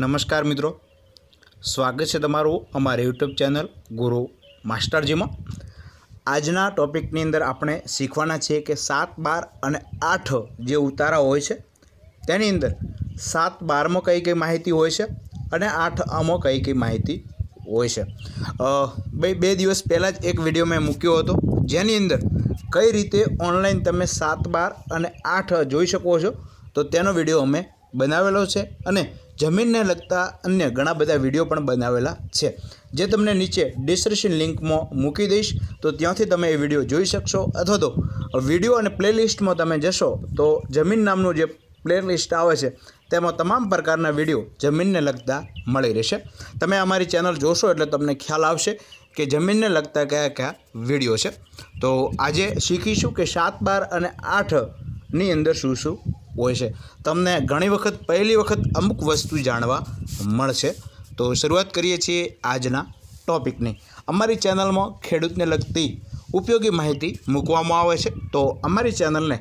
નમસ્કાર મિત્રો સ્વાગત છે તમારું અમારી યુટ્યુબ ચેનલ ગુરુ માસ્ટરજીમાં આજના ટૉપિકની અંદર આપણે શીખવાના છીએ કે સાત બાર અને આઠ જે ઉતારા હોય છે તેની અંદર સાત બારમાં કઈ કઈ માહિતી હોય છે અને આઠ આમાં કઈ કઈ માહિતી હોય છે બે બે દિવસ પહેલાં જ એક વિડીયો મેં મૂક્યો હતો જેની અંદર કઈ રીતે ઓનલાઈન તમે સાત બાર અને આઠ જોઈ શકો છો તો તેનો વિડીયો અમે બનાવેલો છે અને જમીનને લગતા અન્ય ઘણા બધા વિડીયો પણ બનાવેલા છે જે તમને નીચે ડિસ્ક્રિપ્શન લિંકમાં મૂકી દઈશ તો ત્યાંથી તમે એ વિડીયો જોઈ શકશો અથવા તો વિડીયો અને પ્લેલિસ્ટમાં તમે જશો તો જમીન નામનું જે પ્લેલિસ્ટ આવે છે તેમાં તમામ પ્રકારના વિડીયો જમીનને લગતા મળી રહેશે તમે અમારી ચેનલ જોશો એટલે તમને ખ્યાલ આવશે કે જમીનને લગતા કયા કયા વિડીયો છે તો આજે શીખીશું કે સાત બાર અને આઠની અંદર શું શું હોય છે તમને ઘણી વખત પહેલી વખત અમુક વસ્તુ જાણવા મળશે તો શરૂઆત કરીએ છીએ આજના ટોપિકની અમારી ચેનલમાં ખેડૂતને લગતી ઉપયોગી માહિતી મૂકવામાં આવે છે તો અમારી ચેનલને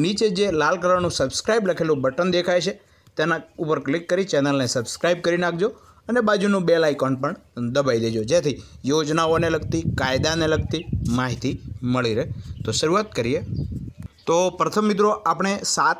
નીચે જે લાલ કલરનું સબસ્ક્રાઇબ લખેલું બટન દેખાય છે તેના ઉપર ક્લિક કરી ચેનલને સબસ્ક્રાઇબ કરી નાખજો અને બાજુનું બેલ આઇકોન પણ દબાઈ દેજો જેથી યોજનાઓને લગતી કાયદાને લગતી માહિતી મળી રહે તો શરૂઆત કરીએ તો પ્રથમ મિત્રો આપણે સાત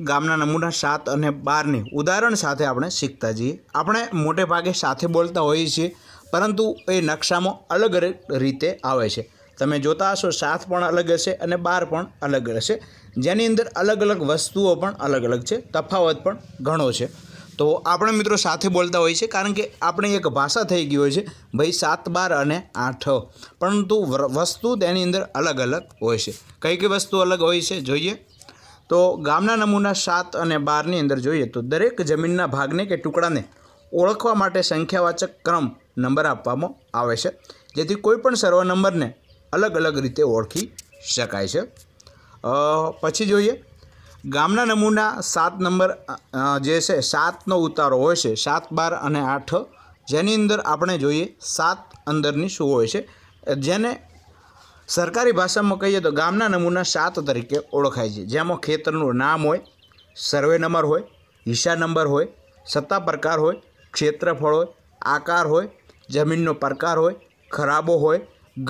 ગામના નમૂના સાત અને બારની ઉદાહરણ સાથે આપણે શીખતા જઈએ આપણે મોટે ભાગે સાથે બોલતા હોઈએ છીએ પરંતુ એ નકશામાં અલગ રીતે આવે છે તમે જોતા હશો સાત પણ અલગ હશે અને બાર પણ અલગ હશે જેની અંદર અલગ અલગ વસ્તુઓ પણ અલગ અલગ છે તફાવત પણ ઘણો છે તો આપણે મિત્રો સાથે બોલતા હોઈએ છીએ કારણ કે આપણે એક ભાષા થઈ ગઈ હોય છે ભાઈ સાત બાર અને આઠ પરંતુ વસ્તુ તેની અંદર અલગ અલગ હોય છે કઈ કઈ વસ્તુ અલગ હોય છે જોઈએ તો ગામના નમૂના સાત અને બારની અંદર જોઈએ તો દરેક જમીનના ભાગને કે ટુકડાને ઓળખવા માટે સંખ્યાવાચક ક્રમ નંબર આપવામાં આવે છે જેથી કોઈપણ સર્વ નંબરને અલગ અલગ રીતે ઓળખી શકાય છે પછી જોઈએ ગામના નમૂના સાત નંબર જે છે સાતનો ઉતારો હોય છે સાત બાર અને આઠ જેની અંદર આપણે જોઈએ સાત અંદરની શું હોય છે જેને સરકારી ભાષામાં કહીએ તો ગામના નમૂના સાત તરીકે ઓળખાય છે જેમાં ખેતરનું નામ હોય સર્વે નંબર હોય હિસા નંબર હોય સત્તા પ્રકાર હોય ક્ષેત્રફળ હોય આકાર હોય જમીનનો પ્રકાર હોય ખરાબો હોય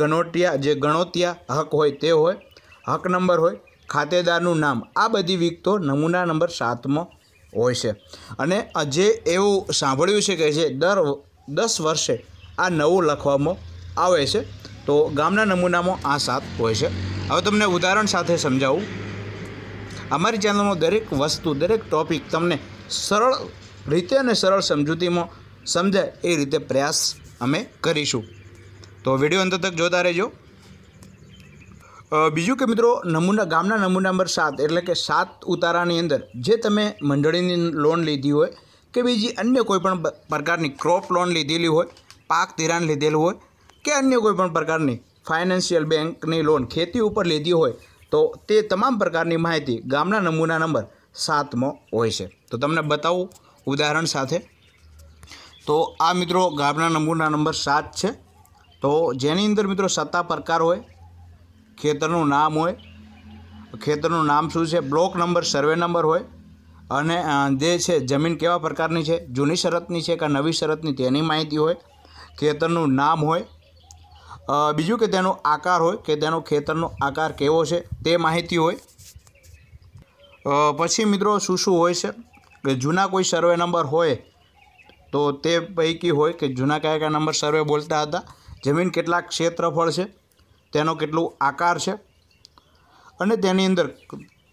ગણોટિયા જે ગણોતિયા હક હોય તે હોય હક નંબર હોય ખાતેદારનું નામ આ બધી વિગતો નમૂના નંબર સાતમાં હોય છે અને જે એવું સાંભળ્યું છે કે જે દર દસ વર્ષે આ નવું લખવામાં આવે છે તો ગામના નમૂનામાં આ સાત હોય છે હવે તમને ઉદાહરણ સાથે સમજાવું અમારી ચેનલમાં દરેક વસ્તુ દરેક ટૉપિક તમને સરળ રીતે અને સરળ સમજૂતીમાં સમજાય એ રીતે પ્રયાસ અમે કરીશું તો વિડીયો અંત તક જોતા રહેજો બીજું કે મિત્રો નમૂના ગામના નમૂના નંબર સાત એટલે કે સાત ઉતારાની અંદર જે તમે મંડળીની લોન લીધી હોય કે બીજી અન્ય કોઈપણ પ્રકારની ક્રોપ લોન લીધેલી હોય પાક ધિરાણ લીધેલું હોય કે અન્ય કોઈપણ પ્રકારની ફાઇનાન્શિયલ બેંકની લોન ખેતી ઉપર લીધી હોય તો તે તમામ પ્રકારની માહિતી ગામના નમૂના નંબર સાતમો હોય છે તો તમને બતાવું ઉદાહરણ સાથે તો આ મિત્રો ગામના નમૂના નંબર સાત છે તો જેની અંદર મિત્રો સત્તા પ્રકાર હોય ખેતરનું નામ હોય ખેતરનું નામ શું છે બ્લોક નંબર સર્વે નંબર હોય અને જે છે જમીન કેવા પ્રકારની છે જૂની શરતની છે કે નવી શરતની તેની માહિતી હોય ખેતરનું નામ હોય બીજું કે તેનો આકાર હોય કે તેનો ખેતરનો આકાર કેવો છે તે માહિતી હોય પછી મિત્રો શું શું હોય છે કે જૂના કોઈ સર્વે નંબર હોય તો તે પૈકી હોય કે જૂના કયા કયા નંબર સર્વે બોલતા હતા જમીન કેટલા ક્ષેત્રફળ છે તેનો કેટલું આકાર છે અને તેની અંદર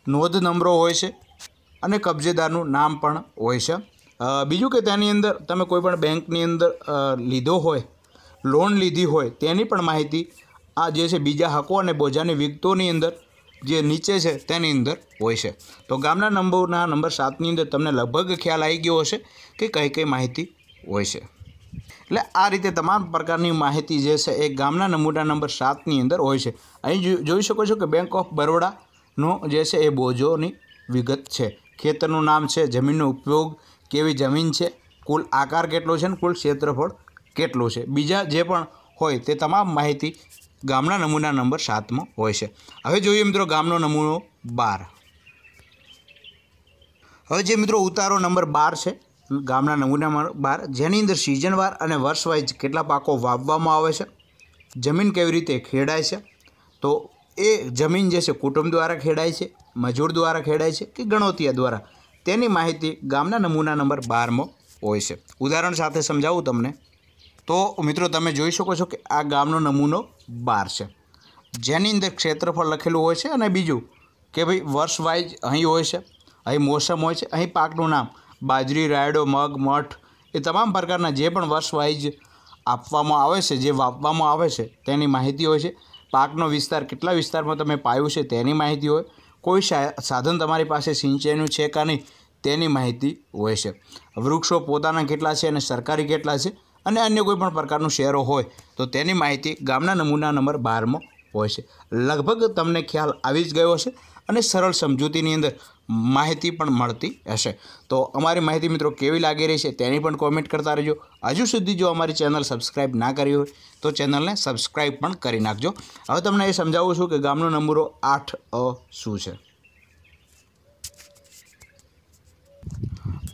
નોંધ નંબરો હોય છે અને કબજેદારનું નામ પણ હોય છે બીજું કે તેની અંદર તમે કોઈ પણ બેંકની અંદર લીધો હોય લોન લીધી હોય તેની પણ માહિતી આ જે છે બીજા હકો અને બોજાની વિગતોની અંદર જે નીચે છે તેની અંદર હોય છે તો ગામના નંબરના નંબર સાતની અંદર તમને લગભગ ખ્યાલ આવી ગયો હશે કે કઈ કઈ માહિતી હોય છે એટલે આ રીતે તમામ પ્રકારની માહિતી જે છે એ ગામના નમૂના નંબર સાતની અંદર હોય છે અહીં જોઈ શકો છો કે બેંક ઓફ બરોડાનો જે છે એ બોજોની વિગત છે ખેતરનું નામ છે જમીનનો ઉપયોગ કેવી જમીન છે કુલ આકાર કેટલો છે ને કુલ ક્ષેત્રફળ કેટલું છે બીજા જે પણ હોય તે તમામ માહિતી ગામના નમૂના નંબર સાતમાં હોય છે હવે જોઈએ મિત્રો ગામનો નમૂનો બાર હવે જે મિત્રો ઉતારો નંબર બાર છે ગામના નમૂનામાં બાર જેની અંદર સિઝનવાર અને વર્ષ કેટલા પાકો વાવવામાં આવે છે જમીન કેવી રીતે ખેડાય છે તો એ જમીન જે છે કુટુંબ દ્વારા ખેડાય છે મજૂર દ્વારા ખેડાય છે કે ગણોતિયા દ્વારા તેની માહિતી ગામના નમૂના નંબર બારમાં હોય છે ઉદાહરણ સાથે સમજાવું તમને તો મિત્રો તમે જોઈ શકો છો કે આ ગામનો નમૂનો બાર છે જેની અંદર ક્ષેત્રફળ લખેલું હોય છે અને બીજું કે ભાઈ વર્ષ વાઇઝ અહીં હોય છે અહીં મોસમ હોય છે અહીં પાકનું નામ બાજરી રાયડો મગ મઠ એ તમામ પ્રકારના જે પણ વર્ષ વાઇઝ આપવામાં આવે છે જે વાપવામાં આવે છે તેની માહિતી હોય છે પાકનો વિસ્તાર કેટલા વિસ્તારમાં તમે પાયું છે તેની માહિતી હોય કોઈ સાધન તમારી પાસે સિંચાઈનું છે કે નહીં તેની માહિતી હોય છે વૃક્ષો પોતાના કેટલા છે અને સરકારી કેટલા છે અને અન્ય કોઈ પણ પ્રકારનું શેરો હોય તો તેની માહિતી ગામના નમૂના નંબર બારમાં હોય છે લગભગ તમને ખ્યાલ આવી જ ગયો હશે અને સરળ સમજૂતીની અંદર માહિતી પણ મળતી હશે તો અમારી માહિતી મિત્રો કેવી લાગી રહી છે તેની પણ કોમેન્ટ કરતા રહેજો હજુ સુધી જો અમારી ચેનલ સબસ્ક્રાઈબ ના કરી હોય તો ચેનલને સબસ્ક્રાઈબ પણ કરી નાખજો હવે તમને એ સમજાવું છું કે ગામનો નંબરો આઠ અ શું છે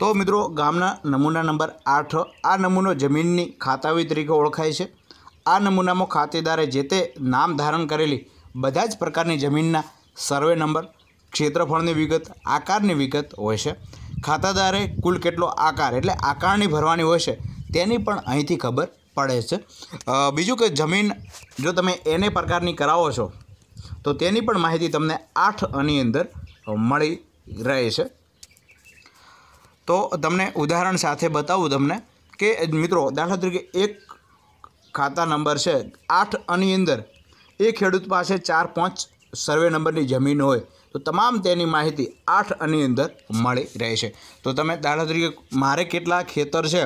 તો મિત્રો ગામના નમૂના નંબર આઠ આ નમૂનો જમીનની ખાતાવી તરીકે ઓળખાય છે આ નમૂનામાં ખાતેદારે જે તે નામ ધારણ કરેલી બધા જ પ્રકારની જમીનના સર્વે નંબર ક્ષેત્રફળની વિગત આકારની વિગત હોય છે ખાતાદારે કુલ કેટલો આકાર એટલે આકારની ભરવાની હોય છે તેની પણ અહીંથી ખબર પડે છે બીજું કે જમીન જો તમે એને પ્રકારની કરાવો છો તો તેની પણ માહિતી તમને આઠ આની અંદર મળી રહે છે તો તમને ઉદાહરણ સાથે બતાવું તમને કે મિત્રો દાખલા તરીકે એક ખાતા નંબર છે આઠ અની અંદર એ ખેડૂત પાસે ચાર પાંચ સર્વે નંબરની જમીન હોય તો તમામ તેની માહિતી આઠ અની અંદર મળી રહે છે તો તમે દાખલા તરીકે મારે કેટલા ખેતર છે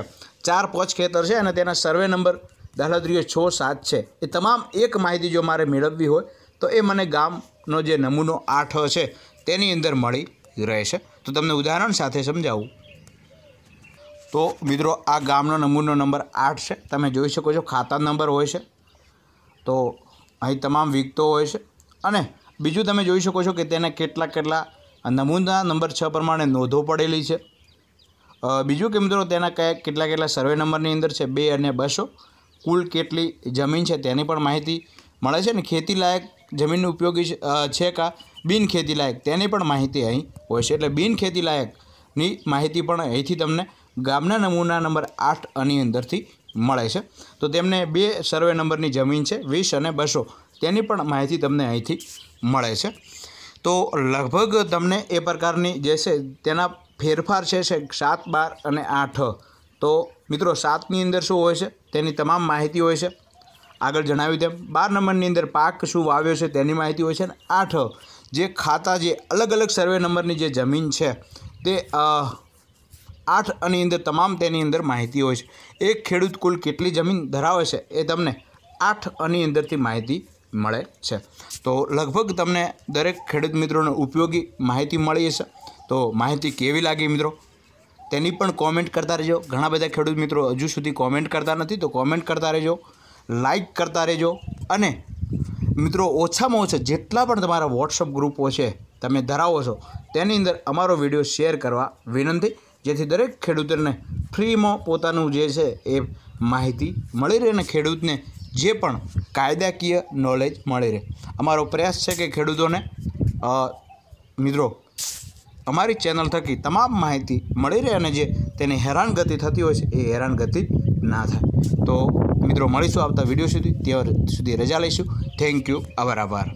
ચાર પાંચ ખેતર છે અને તેના સર્વે નંબર દાખલા તરીકે છ સાત છે એ તમામ એક માહિતી જો મારે મેળવવી હોય તો એ મને ગામનો જે નમૂનો આઠ છે તેની અંદર મળી રહે છે તો તમને ઉદાહરણ સાથે સમજાવું તો મિત્રો આ ગામનો નમૂનો નંબર આઠ છે તમે જોઈ શકો છો ખાતા નંબર હોય છે તો અહીં તમામ વિકતો હોય છે અને બીજું તમે જોઈ શકો છો કે તેને કેટલા કેટલા નમૂના નંબર છ પ્રમાણે નોંધો પડેલી છે બીજું કે મિત્રો તેના કયા કેટલા કેટલા સર્વે નંબરની અંદર છે બે અને બસો કુલ કેટલી જમીન છે તેની પણ માહિતી મળે છે ને ખેતીલાયક જમીનનો ઉપયોગી છે કા બિન ખેતીલાયક તેની પણ માહિતી અહીં હોય છે એટલે બિન ખેતી લાયકની માહિતી પણ અહીંથી તમને ગામના નમૂના નંબર આઠ આની અંદરથી મળે છે તો તેમને બે સર્વે નંબરની જમીન છે વીસ અને બસો તેની પણ માહિતી તમને અહીંથી મળે છે તો લગભગ તમને એ પ્રકારની જે છે તેના ફેરફાર છે સાત બાર અને આઠ તો મિત્રો સાતની અંદર શું હોય છે તેની તમામ માહિતી હોય છે આગળ જણાવ્યું તેમ બાર નંબરની અંદર પાક શું વાવ્યો છે તેની માહિતી હોય છે અને આઠ જે ખાતા જે અલગ અલગ સર્વે નંબરની જે જમીન છે તે આઠ આની અંદર તમામ તેની અંદર માહિતી હોય છે એક ખેડૂત કુલ કેટલી જમીન ધરાવે છે એ તમને આઠ આની અંદરથી માહિતી મળે છે તો લગભગ તમને દરેક ખેડૂત મિત્રોને ઉપયોગી માહિતી મળી હશે તો માહિતી કેવી લાગી મિત્રો તેની પણ કોમેન્ટ કરતા રહેજો ઘણા બધા ખેડૂત મિત્રો હજુ સુધી કોમેન્ટ કરતા નથી તો કોમેન્ટ કરતા રહેજો લાઇક કરતા રહેજો અને મિત્રો ઓછામાં ઓછા જેટલા પણ તમારા વોટ્સઅપ ગ્રુપો છે તમે ધરાવો છો તેની અંદર અમારો વિડીયો શેર કરવા વિનંતી જેથી દરેક ખેડૂતોને ફ્રીમાં પોતાનું જે છે એ માહિતી મળી રહે અને ખેડૂતને જે પણ કાયદાકીય નોલેજ મળી રહે અમારો પ્રયાસ છે કે ખેડૂતોને મિત્રો અમારી ચેનલ થકી તમામ માહિતી મળી રહે અને જે તેની હેરાનગતિ થતી હોય છે એ હેરાનગતિ ના થાય તો મિત્રો મળીશું આવતા વિડીયો સુધી ત્યાં સુધી રજા લઈશું થેન્ક યુ આભાર આભાર